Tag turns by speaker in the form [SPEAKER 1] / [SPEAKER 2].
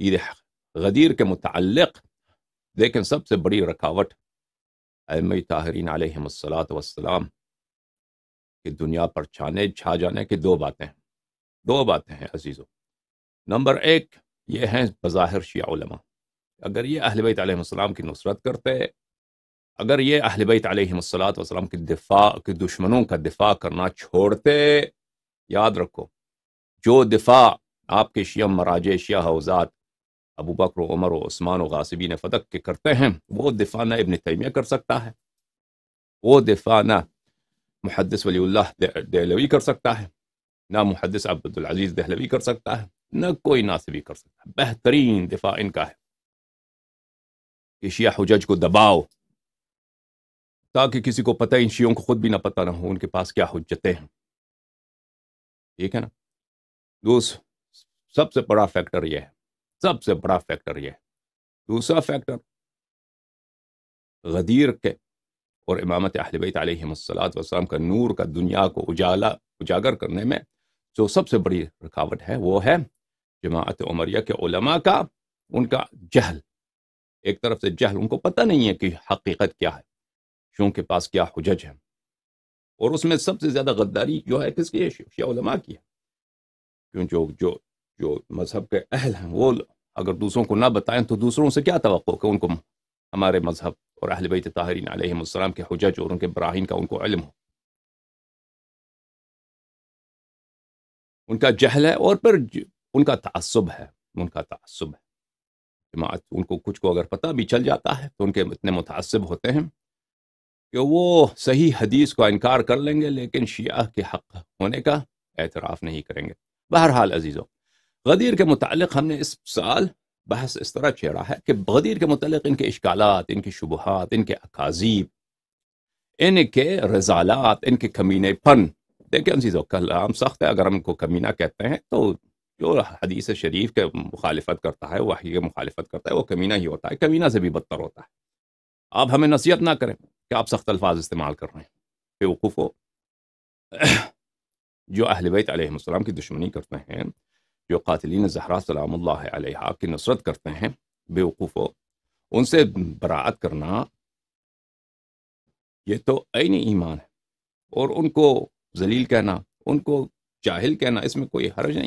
[SPEAKER 1] عید غدیر کے متعلق دیکھیں سب سے بڑی رکاوٹ ایم طاہرین علیہ السلاۃ وسلام کی دنیا پر چھانے چھا جانے کی دو باتیں ہیں دو باتیں ہیں عزیز نمبر ایک یہ ہیں بظاہر شیعہ علماء اگر یہ اہل بیت علیہ السلام کی نصرت کرتے اگر یہ اہل بیت علیہ السلاۃ والسلام کی دفاع کے دشمنوں کا دفاع کرنا چھوڑتے یاد رکھو جو دفاع آپ کے شیعہ مراجع شیعہ حوزات ابو بکر و عمر و عثمان و غاسبین فتق کے کرتے ہیں وہ نہ ابن تیمیہ کر سکتا ہے وہ دفاع نہ محدث ولی اللہ دہلوی کر سکتا ہے نہ محدث عبدالعزیز دہلوی کر سکتا ہے نہ کوئی ناصبی کر سکتا ہے بہترین دفاع ان کا ہے کہ شیعہ حجج کو دباؤ تاکہ کسی کو پتہ ان شیعوں کو خود بھی نہ پتہ نہ ہو ان کے پاس کیا حجتیں ہیں ٹھیک ہے نا دوست سب سے بڑا فیکٹر یہ ہے سب سے بڑا فیکٹر یہ ہے دوسرا فیکٹر غدیر کے اور امامت اہل بیت علیہ مسلاۃ وسلم کا نور کا دنیا کو اجالا اجاگر کرنے میں جو سب سے بڑی رکاوٹ ہے وہ ہے جماعت عمریہ کے علماء کا ان کا جہل ایک طرف سے جہل ان کو پتہ نہیں ہے کہ حقیقت کیا ہے کے پاس کیا حجج ہے اور اس میں سب سے زیادہ غداری جو ہے کس کی شیعہ علماء کی ہے جو جو جو مذہب کے اہل ہیں وہ اگر دوسروں کو نہ بتائیں تو دوسروں سے کیا توقع کہ ان کو ہمارے مذہب اور اہل بیت طاہرین علیہ السلام کے حجج جو اور ان کے براہین کا ان کو علم ہو ان کا جہل ہے اور پھر ان کا تعصب ہے ان کا تعصب ہے جماعت ان کو کچھ کو اگر پتہ بھی چل جاتا ہے تو ان کے اتنے متعصب ہوتے ہیں کہ وہ صحیح حدیث کو انکار کر لیں گے لیکن شیعہ کے حق ہونے کا اعتراف نہیں کریں گے بہرحال عزیزوں غدیر کے متعلق ہم نے اس سال بحث اس طرح چھیڑا ہے کہ غدیر کے متعلق ان کے اشکالات ان کے شبہات ان کے اکاذیب ان کے رضالات ان کے کمینے پن دیکھیں ہمزیز و کلام سخت ہے اگر ہم کو کمینہ کہتے ہیں تو جو حدیث شریف کے مخالفت کرتا ہے وحی کے مخالفت کرتا ہے وہ کمینہ ہی ہوتا ہے کمینہ سے بھی بدتر ہوتا ہے آپ ہمیں نصیحت نہ کریں کہ آپ سخت الفاظ استعمال کر رہے ہیں بے وقوف ہو جو بیت علیہ السلام کی دشمنی کرتے ہیں جو قاتلین زہرا سلام اللہ علیہ کی نصرت کرتے ہیں بےوقوف و ان سے براعت کرنا یہ تو عین ایمان ہے اور ان کو ذلیل کہنا ان کو جاہل کہنا اس میں کوئی حرج نہیں